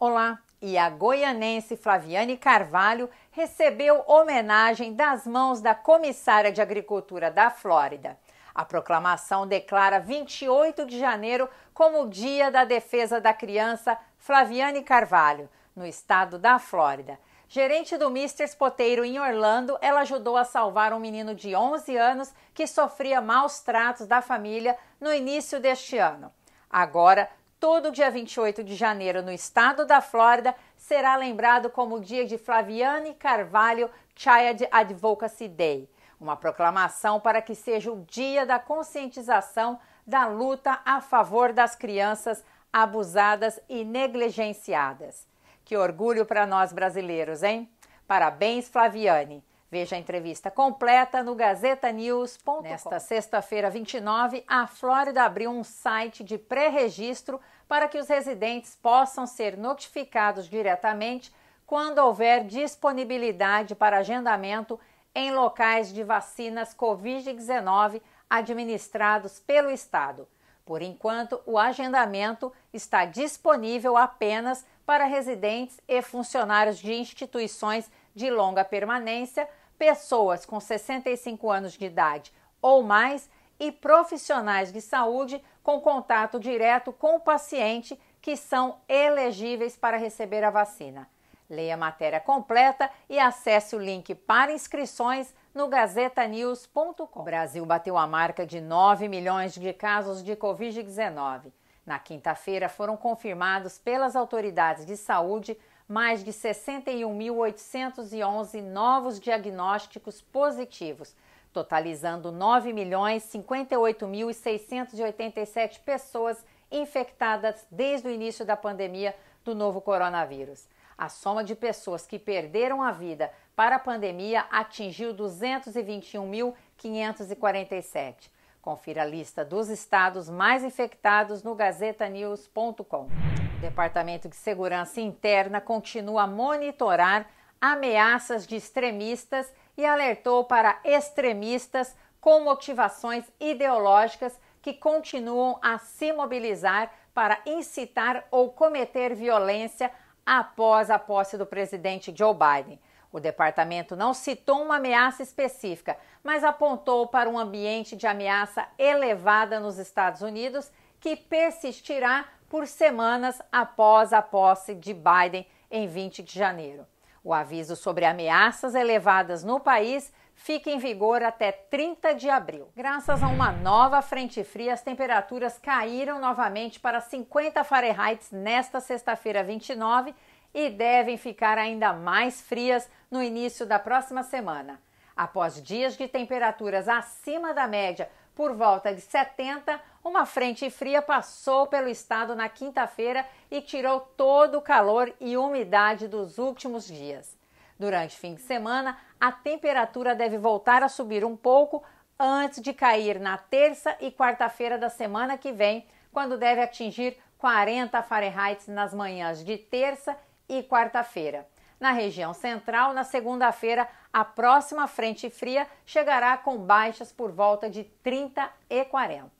Olá! E a goianense Flaviane Carvalho recebeu homenagem das mãos da comissária de Agricultura da Flórida. A proclamação declara 28 de janeiro como o Dia da Defesa da Criança Flaviane Carvalho, no estado da Flórida. Gerente do Misters Poteiro em Orlando, ela ajudou a salvar um menino de 11 anos que sofria maus tratos da família no início deste ano. Agora, Todo dia 28 de janeiro no estado da Flórida será lembrado como o dia de Flaviane Carvalho Child Advocacy Day, uma proclamação para que seja o dia da conscientização da luta a favor das crianças abusadas e negligenciadas. Que orgulho para nós brasileiros, hein? Parabéns, Flaviane! Veja a entrevista completa no gazetanews.com. Nesta sexta-feira, 29, a Flórida abriu um site de pré-registro para que os residentes possam ser notificados diretamente quando houver disponibilidade para agendamento em locais de vacinas Covid-19 administrados pelo Estado. Por enquanto, o agendamento está disponível apenas para residentes e funcionários de instituições de longa permanência pessoas com 65 anos de idade ou mais e profissionais de saúde com contato direto com o paciente que são elegíveis para receber a vacina. Leia a matéria completa e acesse o link para inscrições no gazetanews.com. O Brasil bateu a marca de 9 milhões de casos de Covid-19. Na quinta-feira foram confirmados pelas autoridades de saúde mais de 61.811 novos diagnósticos positivos, totalizando 9.058.687 pessoas infectadas desde o início da pandemia do novo coronavírus. A soma de pessoas que perderam a vida para a pandemia atingiu 221.547. Confira a lista dos estados mais infectados no GazetaNews.com. O Departamento de Segurança Interna continua a monitorar ameaças de extremistas e alertou para extremistas com motivações ideológicas que continuam a se mobilizar para incitar ou cometer violência após a posse do presidente Joe Biden. O departamento não citou uma ameaça específica, mas apontou para um ambiente de ameaça elevada nos Estados Unidos que persistirá por semanas após a posse de Biden em 20 de janeiro. O aviso sobre ameaças elevadas no país fica em vigor até 30 de abril. Graças a uma nova frente fria, as temperaturas caíram novamente para 50 Fahrenheit nesta sexta-feira 29 e devem ficar ainda mais frias no início da próxima semana. Após dias de temperaturas acima da média por volta de 70, uma frente fria passou pelo estado na quinta-feira e tirou todo o calor e umidade dos últimos dias. Durante o fim de semana, a temperatura deve voltar a subir um pouco antes de cair na terça e quarta-feira da semana que vem, quando deve atingir 40 Fahrenheit nas manhãs de terça e quarta-feira. Na região central, na segunda-feira, a próxima frente fria chegará com baixas por volta de 30 e 40.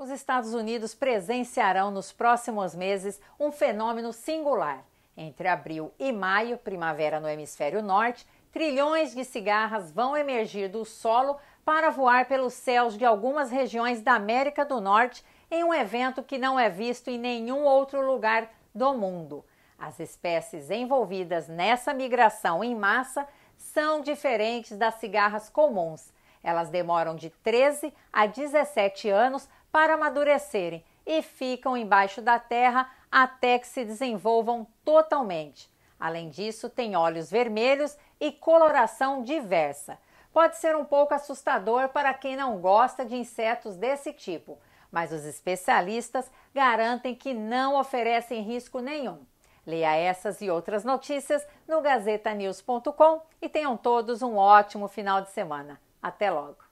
Os Estados Unidos presenciarão nos próximos meses um fenômeno singular. Entre abril e maio, primavera no hemisfério norte, trilhões de cigarras vão emergir do solo para voar pelos céus de algumas regiões da América do Norte em um evento que não é visto em nenhum outro lugar do mundo. As espécies envolvidas nessa migração em massa são diferentes das cigarras comuns. Elas demoram de 13 a 17 anos para amadurecerem e ficam embaixo da terra até que se desenvolvam totalmente. Além disso, tem olhos vermelhos e coloração diversa. Pode ser um pouco assustador para quem não gosta de insetos desse tipo, mas os especialistas garantem que não oferecem risco nenhum. Leia essas e outras notícias no gazetanews.com e tenham todos um ótimo final de semana. Até logo!